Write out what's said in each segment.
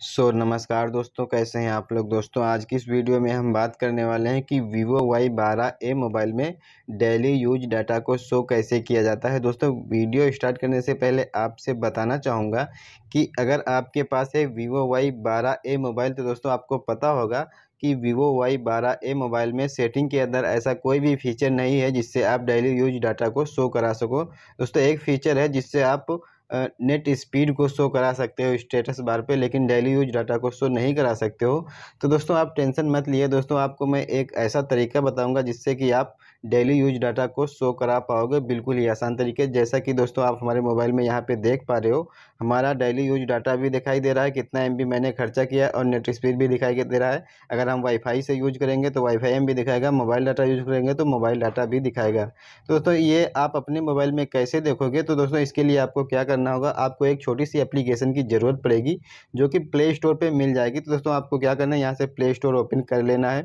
सो so, नमस्कार दोस्तों कैसे हैं आप लोग दोस्तों आज की इस वीडियो में हम बात करने वाले हैं कि वीवो वाई बारह ए मोबाइल में डेली यूज डाटा को शो कैसे किया जाता है दोस्तों वीडियो स्टार्ट करने से पहले आपसे बताना चाहूँगा कि अगर आपके पास है वीवो वाई बारह ए मोबाइल तो दोस्तों आपको पता होगा कि वीवो वाई बारह ए मोबाइल में सेटिंग के अंदर ऐसा कोई भी फीचर नहीं है जिससे आप डेली यूज डाटा को शो करा सको दोस्तों एक फ़ीचर है जिससे आप नेट स्पीड को शो करा सकते हो स्टेटस बार पे लेकिन डेली यूज डाटा को शो नहीं करा सकते हो तो दोस्तों आप टेंशन मत लिए दोस्तों आपको मैं एक ऐसा तरीका बताऊंगा जिससे कि आप डेली यूज डाटा को शो करा पाओगे बिल्कुल ही आसान तरीके जैसा कि दोस्तों आप हमारे मोबाइल में यहाँ पे देख पा रहे हो हमारा डेली यूज डाटा भी दिखाई दे रहा है कितना एम मैंने खर्चा किया और नेट स्पीड भी दिखाई दे रहा है अगर हम वाईफाई से यूज करेंगे तो वाईफाई एम तो भी दिखाएगा मोबाइल डाटा यूज करेंगे तो मोबाइल डाटा भी दिखाएगा तो दोस्तों ये आप अपने मोबाइल में कैसे देखोगे तो दोस्तों इसके लिए आपको क्या करना होगा आपको एक छोटी सी एप्लीकेशन की ज़रूरत पड़ेगी जो कि प्ले स्टोर पर मिल जाएगी तो दोस्तों आपको क्या करना है यहाँ से प्ले स्टोर ओपन कर लेना है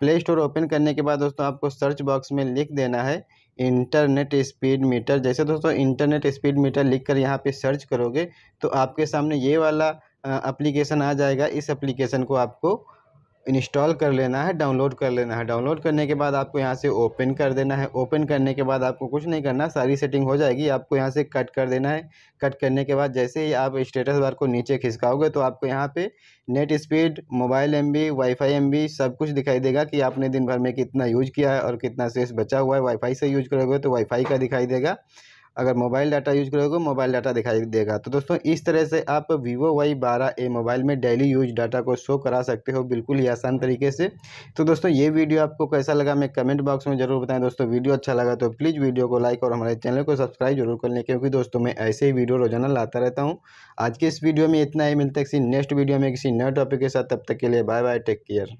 प्ले स्टोर ओपन करने के बाद दोस्तों आपको सर्च बॉक्स में लिख देना है इंटरनेट स्पीड मीटर जैसे दोस्तों इंटरनेट स्पीड मीटर लिख कर यहाँ पे सर्च करोगे तो आपके सामने ये वाला एप्लीकेशन आ जाएगा इस एप्लीकेशन को आपको इंस्टॉल कर लेना है डाउनलोड कर लेना है डाउनलोड करने के बाद आपको यहाँ से ओपन कर देना है ओपन करने के बाद आपको कुछ नहीं करना सारी सेटिंग हो जाएगी आपको यहाँ से कट कर देना है कट करने के बाद जैसे ही आप स्टेटस बार को नीचे खिसकाओगे तो आपको यहाँ पे net speed mobile M B wifi M B सब कुछ दिखाई देगा कि आपने दिन भर में कितना यूज किया है और कितना सेस बचा हुआ है वाईफाई से यूज करोगे तो वाईफाई का दिखाई देगा अगर मोबाइल डाटा यूज करोगे मोबाइल डाटा दिखाई देगा तो दोस्तों इस तरह से आप वीवो वाई बारह ए मोबाइल में डेली यूज डाटा को शो करा सकते हो बिल्कुल ही आसान तरीके से तो दोस्तों ये वीडियो आपको कैसा लगा मैं कमेंट बॉक्स में जरूर बताएं दोस्तों वीडियो अच्छा लगा तो प्लीज़ वीडियो को लाइक और हमारे चैनल को सब्सक्राइब जरूर कर लें क्योंकि दोस्तों मैं ऐसे ही वीडियो रोजाना लाता रहता हूँ आज के इस वीडियो में इतना ही मिलता है किसी नेक्स्ट वीडियो में किसी नए टॉपिक के साथ तब तक के लिए बाय बाय टेक केयर